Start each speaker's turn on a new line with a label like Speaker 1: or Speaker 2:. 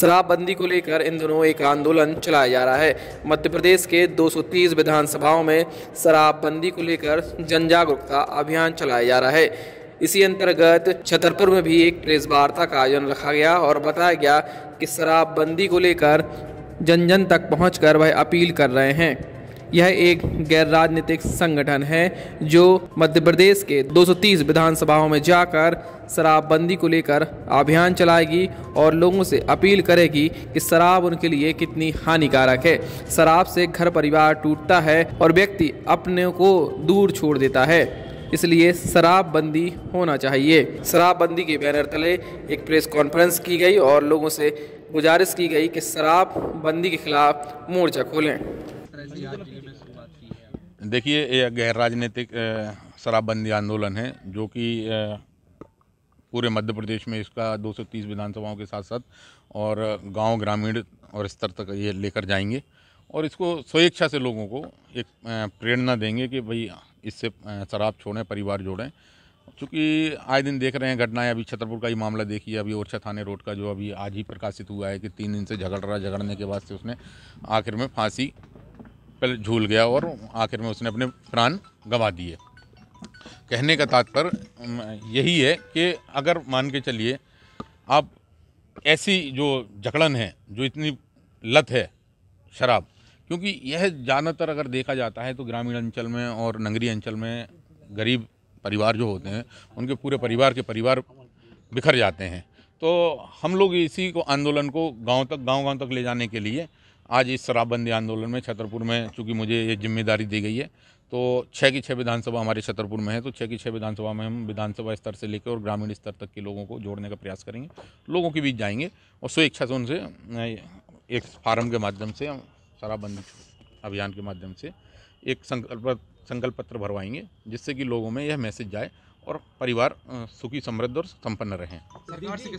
Speaker 1: शराबबंदी को लेकर इन दोनों एक आंदोलन चलाया जा रहा है मध्य प्रदेश के 230 विधानसभाओं में शराबबंदी को लेकर जन जागरूकता अभियान चलाया जा रहा है इसी अंतर्गत छतरपुर में भी एक प्रेस वार्ता का आयोजन रखा गया और बताया गया कि शराबबंदी को लेकर जन जन तक पहुंचकर वह अपील कर रहे हैं यह एक गैर राजनीतिक संगठन है जो मध्य प्रदेश के 230 विधानसभाओं में जाकर शराबबंदी को लेकर अभियान चलाएगी और लोगों से अपील करेगी कि शराब उनके लिए कितनी हानिकारक है शराब से घर परिवार टूटता है और व्यक्ति अपने को दूर छोड़ देता है इसलिए शराबबंदी होना चाहिए शराबबंदी के बैनर तले एक प्रेस कॉन्फ्रेंस की गई और लोगों से गुजारिश की गई कि शराबबंदी के खिलाफ मोर्चा खोलें
Speaker 2: देखिए ये गैर राजनीतिक शराबबंदी आंदोलन है जो कि पूरे मध्य प्रदेश में इसका 230 विधानसभाओं के साथ साथ और गांव ग्रामीण और स्तर तक ये लेकर जाएंगे और इसको स्वेच्छा से लोगों को एक प्रेरणा देंगे कि भाई इससे शराब छोड़ें परिवार जोड़ें चूँकि आए दिन देख रहे हैं घटनाएं अभी छतरपुर का ही मामला देखिए अभी ओरछा थाने रोड का जो अभी आज ही प्रकाशित हुआ है कि तीन दिन से झगड़ रहा झगड़ने के बाद से उसने आखिर में फांसी पहले झूल गया और आखिर में उसने अपने प्राण गंवा दिए कहने का तात्पर्य यही है कि अगर मान के चलिए आप ऐसी जो जकड़न है जो इतनी लत है शराब क्योंकि यह ज़्यादातर अगर देखा जाता है तो ग्रामीण अंचल में और नगरीय अंचल में गरीब परिवार जो होते हैं उनके पूरे परिवार के परिवार बिखर जाते हैं तो हम लोग इसी को आंदोलन को गांव तक गांव गांव तक ले जाने के लिए आज इस शराबबंदी आंदोलन में छतरपुर में चूँकि मुझे ये जिम्मेदारी दी गई है तो छः की छः विधानसभा हमारे छतरपुर में है तो छः की छः विधानसभा में हम विधानसभा स्तर से लेकर और ग्रामीण स्तर तक के लोगों को जोड़ने का प्रयास करेंगे लोगों के बीच जाएंगे और स्वेच्छा से उनसे एक फार्म के माध्यम से हम शराबबंदी अभियान के माध्यम से एक संकल्प संकल्प पत्र भरवाएंगे जिससे कि लोगों में यह मैसेज जाए और परिवार सुखी समृद्ध और संपन्न
Speaker 1: रहें